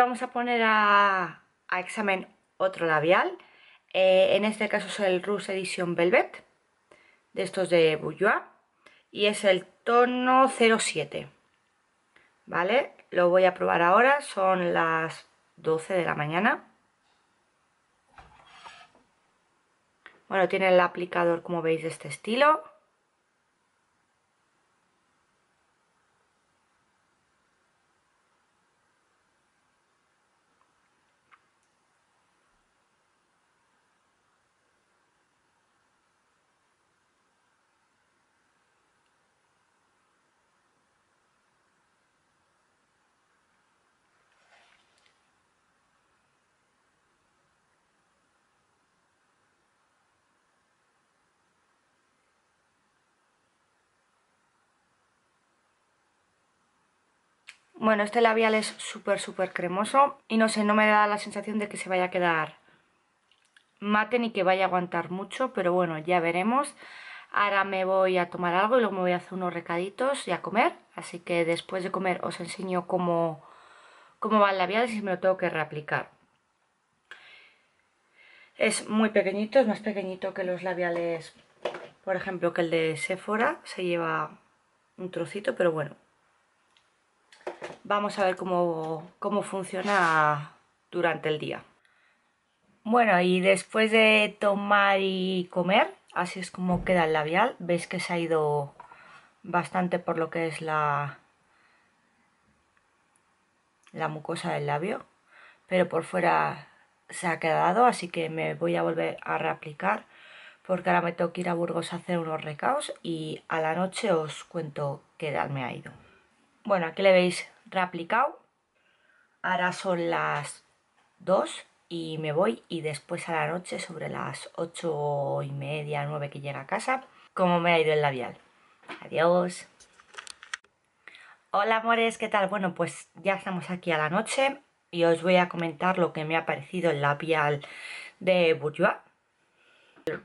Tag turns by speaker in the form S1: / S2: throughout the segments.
S1: vamos a poner a, examen otro labial. Eh, en este caso es el Rouge Edition Velvet, de estos de Bourjois. Y es el tono 07. ¿Vale? Lo voy a probar ahora, son las 12 de la mañana. Bueno, tiene el aplicador, como veis, de este estilo. Bueno, este labial es súper, súper cremoso y no sé, no me da la sensación de que se vaya a quedar mate ni que vaya a aguantar mucho, pero bueno, ya veremos. Ahora me voy a tomar algo y luego me voy a hacer unos recaditos y a comer. Así que después de comer os enseño cómo, cómo va el labial y si me lo tengo que reaplicar. Es muy pequeñito, es más pequeñito que los labiales, por ejemplo, que el de Sephora. Se lleva un trocito, pero bueno, Vamos a ver cómo, funciona durante el día. Bueno, y después de tomar y comer, así es como queda el labial. Veis que se ha ido bastante por lo que es la, la mucosa del labio, pero por fuera se ha quedado, así que me voy a volver a reaplicar porque ahora me tengo que ir a Burgos a hacer unos recaos y a la noche os cuento qué tal me ha ido. Bueno, aquí le veis reaplicado. Ahora son las 2 y me voy y después a la noche sobre las 8 y media, 9 que llega a casa, Como me ha ido el labial. Adiós. Hola amores, ¿qué tal? Bueno, pues ya estamos aquí a la noche y os voy a comentar lo que me ha parecido el labial de Bourjois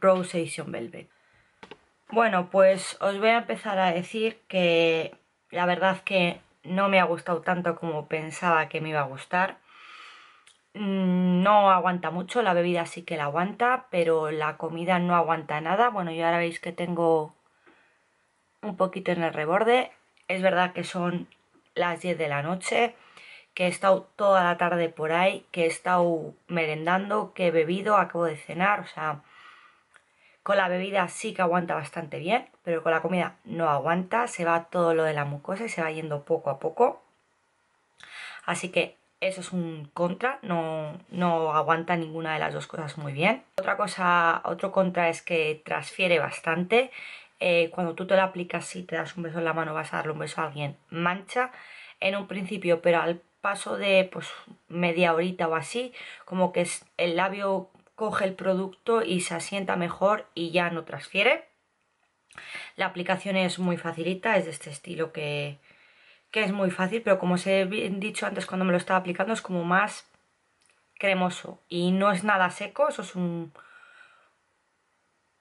S1: Rose Edition Velvet. Bueno, pues os voy a empezar a decir que la verdad que no me ha gustado tanto como pensaba que me iba a gustar. Mm, no aguanta mucho, la bebida sí que la aguanta, pero la comida no aguanta nada. Bueno, yo ahora veis que tengo un poquito en el reborde. Es verdad que son las 10 de la noche, que he estado toda la tarde por ahí, que he estado merendando, que he bebido, acabo de cenar, o sea, con la bebida sí que aguanta bastante bien, pero con la comida no aguanta, se va todo lo de la mucosa y se va yendo poco a poco. Así que eso es un contra, no, no aguanta ninguna de las dos cosas muy bien. Otra cosa, otro contra es que transfiere bastante. Eh, cuando tú te lo aplicas y te das un beso en la mano, vas a darle un beso a alguien, mancha en un principio, pero al paso de pues media horita o así, como que el labio coge el producto y se asienta mejor y ya no transfiere. La aplicación es muy facilita, es de este estilo que, es muy fácil, pero como os he dicho antes cuando me lo estaba aplicando, es como más cremoso y no es nada seco, eso es un...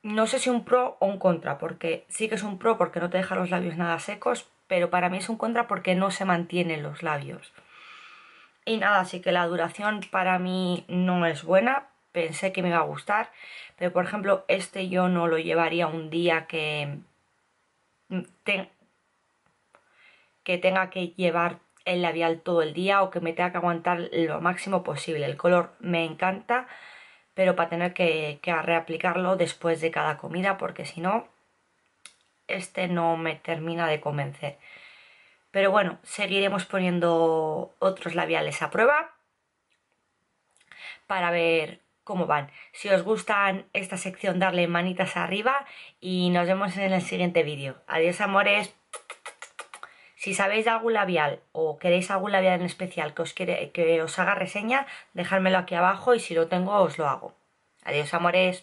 S1: No sé si un pro o un contra, porque sí que es un pro porque no te deja los labios nada secos, pero para mí es un contra porque no se mantienen los labios. Y nada, así que la duración para mí no es buena, pensé que me iba a gustar. Pero por ejemplo, este yo no lo llevaría un día que, mm, que tenga que llevar el labial todo el día o que me tenga que aguantar lo máximo posible. El color me encanta, pero para tener que reaplicarlo después de cada comida porque si no, este no me termina de convencer. Pero bueno, seguiremos poniendo otros labiales a prueba para ver cómo van. Si os gustan esta sección, darle manitas arriba y nos vemos en el siguiente vídeo. Adiós amores. Si sabéis de algún labial o queréis algún labial en especial que os, que os haga reseña, dejármelo aquí abajo y si lo tengo os lo hago. Adiós amores.